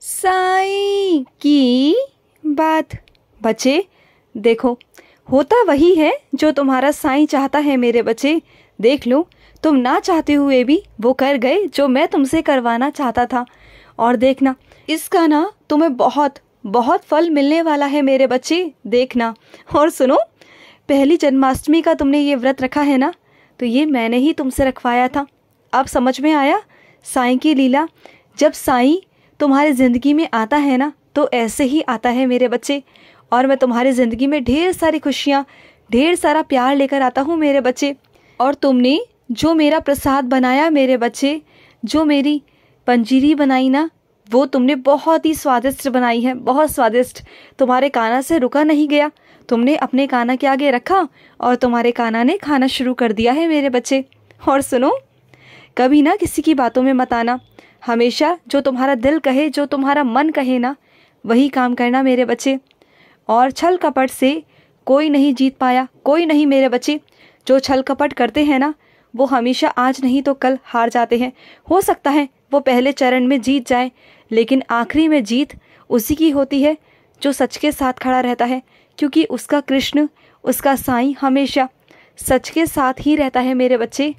साई की बात बच्चे देखो होता वही है जो तुम्हारा साई चाहता है मेरे बच्चे देख लो तुम ना चाहते हुए भी वो कर गए जो मैं तुमसे करवाना चाहता था और देखना इसका ना तुम्हें बहुत बहुत फल मिलने वाला है मेरे बच्चे देखना और सुनो पहली जन्माष्टमी का तुमने ये व्रत रखा है ना तो ये मैंने ही तुमसे रखवाया था अब समझ में आया साई की लीला जब साई तुम्हारी ज़िंदगी में आता है ना तो ऐसे ही आता है मेरे बच्चे और मैं तुम्हारी ज़िंदगी में ढेर सारी खुशियाँ ढेर सारा प्यार लेकर आता हूँ मेरे बच्चे और तुमने जो मेरा प्रसाद बनाया मेरे बच्चे जो मेरी पंजीरी बनाई ना वो तुमने बहुत ही स्वादिष्ट बनाई है बहुत स्वादिष्ट तुम्हारे काना से रुका नहीं गया तुमने अपने काना के आगे रखा और तुम्हारे काना ने खाना शुरू कर दिया है मेरे बच्चे और सुनो कभी ना किसी की बातों में मत आना हमेशा जो तुम्हारा दिल कहे जो तुम्हारा मन कहे ना वही काम करना मेरे बच्चे और छल कपट से कोई नहीं जीत पाया कोई नहीं मेरे बच्चे जो छल कपट करते हैं ना वो हमेशा आज नहीं तो कल हार जाते हैं हो सकता है वो पहले चरण में जीत जाए लेकिन आखिरी में जीत उसी की होती है जो सच के साथ खड़ा रहता है क्योंकि उसका कृष्ण उसका साईं हमेशा सच के साथ ही रहता है मेरे बच्चे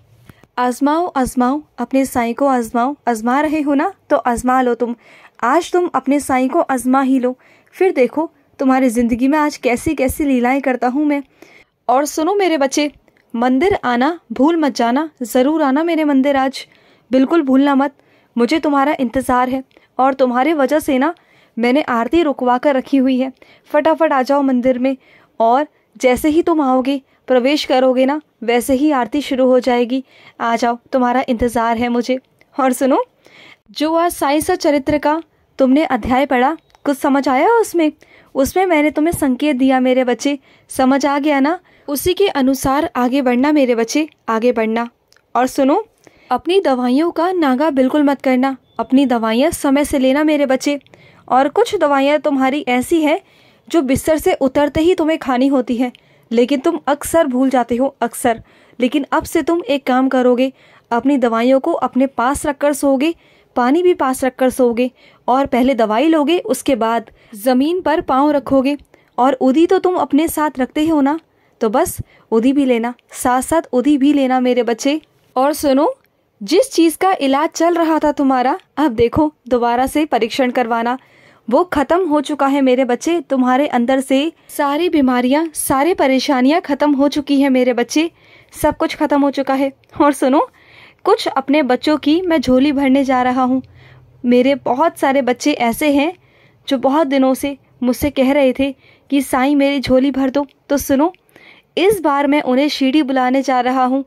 आजमाओ आजमाओ अपने साई को आजमाओ आजमा रहे हो ना तो आजमा लो तुम आज तुम अपने साई को आजमा ही लो फिर देखो तुम्हारी ज़िंदगी में आज कैसी कैसी लीलाएं करता हूँ मैं और सुनो मेरे बच्चे मंदिर आना भूल मत जाना ज़रूर आना मेरे मंदिर आज बिल्कुल भूलना मत मुझे तुम्हारा इंतज़ार है और तुम्हारे वजह से ना मैंने आरती रुकवा कर रखी हुई है फटाफट आ जाओ मंदिर में और जैसे ही तुम आओगे प्रवेश करोगे ना वैसे ही आरती शुरू हो जाएगी आ जाओ तुम्हारा इंतज़ार है मुझे और सुनो जो आज साइंस और चरित्र का तुमने अध्याय पढ़ा कुछ समझ आया उसमें उसमें मैंने तुम्हें संकेत दिया मेरे बच्चे समझ आ गया ना उसी के अनुसार आगे बढ़ना मेरे बच्चे आगे बढ़ना और सुनो अपनी दवाइयों का नागा बिल्कुल मत करना अपनी दवाइयाँ समय से लेना मेरे बच्चे और कुछ दवाइयाँ तुम्हारी ऐसी हैं जो बिस्तर से उतरते ही तुम्हें खानी होती हैं लेकिन तुम अक्सर भूल जाते हो अक्सर लेकिन अब से तुम एक काम करोगे अपनी दवाइयों को अपने पास रखकर सोओगे पानी भी पास रखकर सोओगे और पहले दवाई लोगे उसके बाद ज़मीन पर पाँव रखोगे और उदी तो तुम अपने साथ रखते हो ना तो बस उदी भी लेना साथ साथ उदी भी लेना मेरे बच्चे और सुनो जिस चीज़ का इलाज चल रहा था तुम्हारा अब देखो दोबारा से परीक्षण करवाना वो खत्म हो चुका है मेरे बच्चे तुम्हारे अंदर से सारी बीमारियां सारी परेशानियां खत्म हो चुकी है मेरे बच्चे सब कुछ खत्म हो चुका है और सुनो कुछ अपने बच्चों की मैं झोली भरने जा रहा हूँ मेरे बहुत सारे बच्चे ऐसे हैं जो बहुत दिनों से मुझसे कह रहे थे कि साईं मेरी झोली भर दो तो सुनो इस बार मैं उन्हें शीढ़ी बुलाने जा रहा हूँ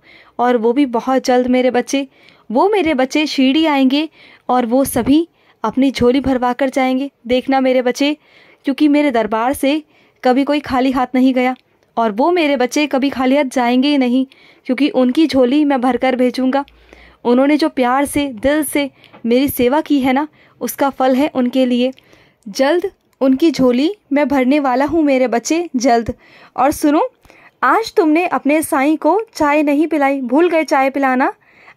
और वो भी बहुत जल्द मेरे बच्चे वो मेरे बच्चे शीढ़ी आएंगे और वो सभी अपनी झोली भरवा कर जाएंगे देखना मेरे बच्चे क्योंकि मेरे दरबार से कभी कोई खाली हाथ नहीं गया और वो मेरे बच्चे कभी खाली हाथ जाएंगे ही नहीं क्योंकि उनकी झोली मैं भरकर भेजूँगा उन्होंने जो प्यार से दिल से मेरी सेवा की है ना उसका फल है उनके लिए जल्द उनकी झोली मैं भरने वाला हूँ मेरे बच्चे जल्द और सुनो आज तुमने अपने साईं को चाय नहीं पिलाई भूल गए चाय पिलाना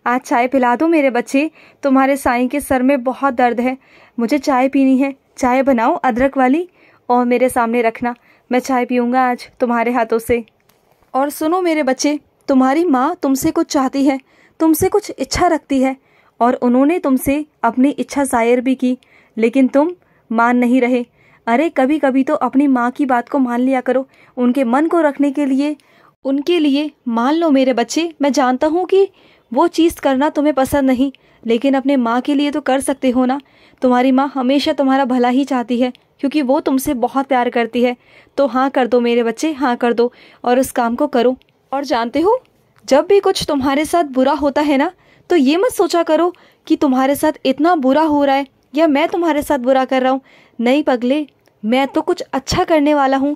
आज चाय पिला दो मेरे बच्चे तुम्हारे साईं के सर में बहुत दर्द है मुझे चाय पीनी है चाय बनाओ अदरक वाली और मेरे सामने रखना मैं चाय पीऊँगा आज तुम्हारे हाथों से और सुनो मेरे बच्चे तुम्हारी माँ तुमसे कुछ चाहती है तुमसे कुछ इच्छा रखती है और उन्होंने तुमसे अपनी इच्छा जाहिर भी की लेकिन तुम मान नहीं रहे अरे कभी कभी तो अपनी माँ की बात को मान लिया करो उनके मन को रखने के लिए उनके लिए मान लो मेरे बच्चे मैं जानता हूँ कि वो चीज़ करना तुम्हें पसंद नहीं लेकिन अपने माँ के लिए तो कर सकते हो ना तुम्हारी माँ हमेशा तुम्हारा भला ही चाहती है क्योंकि वो तुमसे बहुत प्यार करती है तो हाँ कर दो मेरे बच्चे हाँ कर दो और उस काम को करो और जानते हो जब भी कुछ तुम्हारे साथ बुरा होता है ना तो ये मत सोचा करो कि तुम्हारे साथ इतना बुरा हो रहा है या मैं तुम्हारे साथ बुरा कर रहा हूँ नहीं पगले मैं तो कुछ अच्छा करने वाला हूँ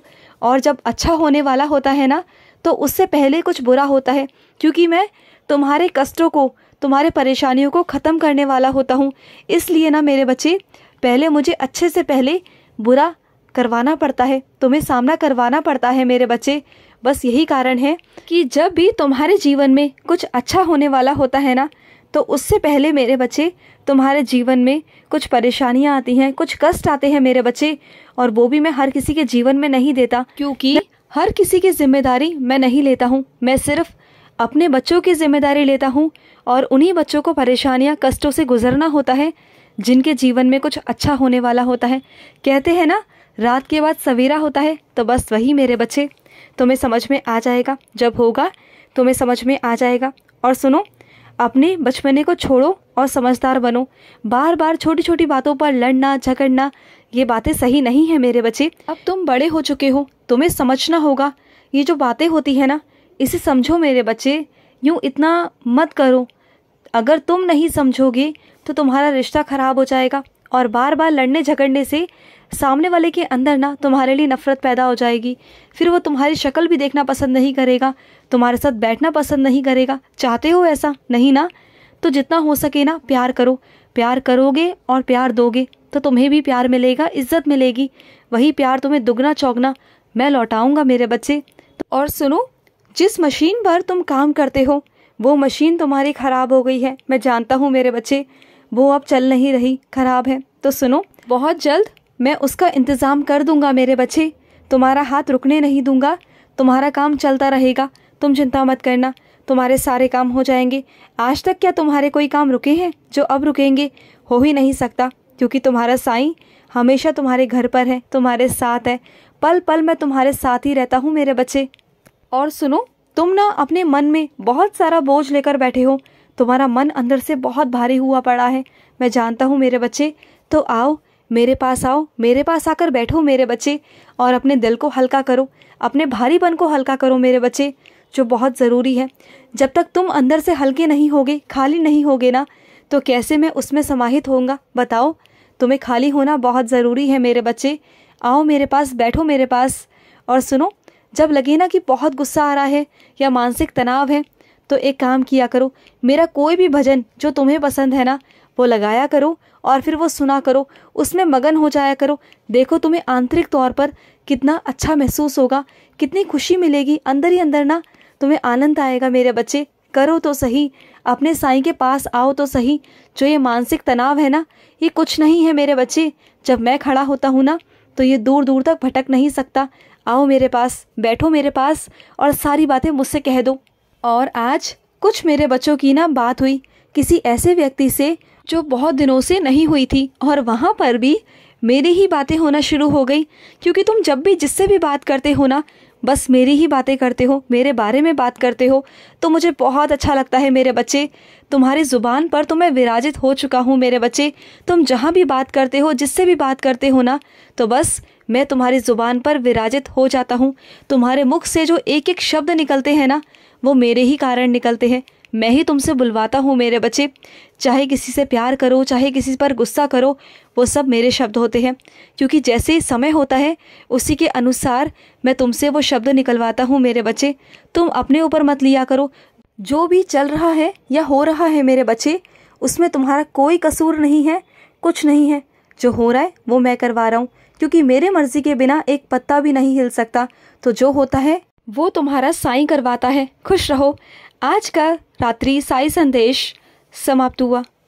और जब अच्छा होने वाला होता है ना तो उससे पहले कुछ बुरा होता है क्योंकि मैं तुम्हारे कष्टों को तुम्हारे परेशानियों को ख़त्म करने वाला होता हूँ इसलिए ना मेरे बच्चे पहले मुझे अच्छे से पहले बुरा करवाना पड़ता है तुम्हें सामना करवाना पड़ता है मेरे बच्चे बस यही कारण है कि जब भी तुम्हारे जीवन में कुछ अच्छा होने वाला होता है ना तो उससे पहले मेरे बच्चे तुम्हारे जीवन में कुछ परेशानियां आती हैं कुछ कष्ट आते हैं मेरे बच्चे और वो भी मैं हर किसी के जीवन में नहीं देता क्योंकि हर किसी की जिम्मेदारी मैं नहीं लेता हूँ मैं सिर्फ अपने बच्चों की जिम्मेदारी लेता हूँ और उन्हीं बच्चों को परेशानियाँ कष्टों से गुजरना होता है जिनके जीवन में कुछ अच्छा होने वाला होता है कहते हैं ना रात के बाद सवेरा होता है तो बस वही मेरे बच्चे तुम्हें समझ में आ जाएगा जब होगा तुम्हें समझ में आ जाएगा और सुनो अपने बचपने को छोड़ो और समझदार बनो बार बार छोटी छोटी बातों पर लड़ना झगड़ना ये बातें सही नहीं है मेरे बच्चे अब तुम बड़े हो चुके हो तुम्हें समझना होगा ये जो बातें होती है ना इसे समझो मेरे बच्चे यूँ इतना मत करो अगर तुम नहीं समझोगे तो तुम्हारा रिश्ता खराब हो जाएगा और बार बार लड़ने झगड़ने से सामने वाले के अंदर ना तुम्हारे लिए नफरत पैदा हो जाएगी फिर वो तुम्हारी शक्ल भी देखना पसंद नहीं करेगा तुम्हारे साथ बैठना पसंद नहीं करेगा चाहते हो ऐसा नहीं ना तो जितना हो सके ना प्यार करो प्यार करोगे और प्यार दोगे तो तुम्हें भी प्यार मिलेगा इज्जत मिलेगी वही प्यार तुम्हें दुगना चौगना मैं लौटाऊंगा मेरे बच्चे तो और सुनो जिस मशीन पर तुम काम करते हो वो मशीन तुम्हारी ख़राब हो गई है मैं जानता हूँ मेरे बच्चे वो अब चल नहीं रही ख़राब है तो सुनो बहुत जल्द मैं उसका इंतज़ाम कर दूंगा मेरे बच्चे तुम्हारा हाथ रुकने नहीं दूंगा तुम्हारा काम चलता रहेगा तुम चिंता मत करना तुम्हारे सारे काम हो जाएंगे आज तक क्या तुम्हारे कोई काम रुके हैं जो अब रुकेंगे हो ही नहीं सकता क्योंकि तुम्हारा साईं हमेशा तुम्हारे घर पर है तुम्हारे साथ है पल पल मैं तुम्हारे साथ ही रहता हूँ मेरे बच्चे और सुनो तुम ना अपने मन में बहुत सारा बोझ लेकर बैठे हो तुम्हारा मन अंदर से बहुत भारी हुआ पड़ा है मैं जानता हूँ मेरे बच्चे तो आओ मेरे पास आओ मेरे पास आकर बैठो मेरे बच्चे और अपने दिल को हल्का करो अपने भारीपन को हल्का करो मेरे बच्चे जो बहुत ज़रूरी है जब तक तुम अंदर से हल्के नहीं होगे खाली नहीं होगे ना तो कैसे मैं उसमें समाहित होऊंगा बताओ तुम्हें खाली होना बहुत ज़रूरी है मेरे बच्चे आओ मेरे पास बैठो मेरे पास और सुनो जब लगे ना कि बहुत गुस्सा आ रहा है या मानसिक तनाव है तो एक काम किया करो मेरा कोई भी भजन जो तुम्हें पसंद है ना वो लगाया करो और फिर वो सुना करो उसमें मगन हो जाया करो देखो तुम्हें आंतरिक तौर पर कितना अच्छा महसूस होगा कितनी खुशी मिलेगी अंदर ही अंदर ना तुम्हें आनंद आएगा मेरे बच्चे करो तो सही अपने साईं के पास आओ तो सही जो ये मानसिक तनाव है ना ये कुछ नहीं है मेरे बच्चे जब मैं खड़ा होता हूँ ना तो ये दूर दूर तक भटक नहीं सकता आओ मेरे पास बैठो मेरे पास और सारी बातें मुझसे कह दो और आज कुछ मेरे बच्चों की ना बात हुई किसी ऐसे व्यक्ति से जो बहुत दिनों से नहीं हुई थी और वहाँ पर भी मेरी ही बातें होना शुरू हो गई क्योंकि तुम जब भी जिससे भी बात करते हो ना बस मेरी ही बातें करते हो मेरे बारे में बात करते हो तो मुझे बहुत अच्छा लगता है मेरे बच्चे तुम्हारी ज़ुबान पर तो मैं विराजित हो चुका हूँ मेरे बच्चे तुम जहाँ भी बात करते हो जिससे भी बात करते हो ना तो बस मैं तुम्हारी ज़ुबान पर विराजित हो जाता हूँ तुम्हारे मुख से जो एक एक शब्द निकलते हैं ना वो मेरे ही कारण निकलते हैं मैं ही तुमसे बुलवाता हूँ मेरे बच्चे चाहे किसी से प्यार करो चाहे किसी पर गुस्सा करो वो सब मेरे शब्द होते हैं क्योंकि जैसे ही समय होता है उसी के अनुसार मैं तुमसे वो शब्द निकलवाता हूँ मेरे बच्चे तुम अपने ऊपर मत लिया करो जो भी चल रहा है या हो रहा है मेरे बच्चे उसमें तुम्हारा कोई कसूर नहीं है कुछ नहीं है जो हो रहा है वो मैं करवा रहा हूँ क्योंकि मेरे मर्जी के बिना एक पत्ता भी नहीं हिल सकता तो जो होता है वो तुम्हारा साई करवाता है खुश रहो आज का रात्रि साई संदेश समाप्त हुआ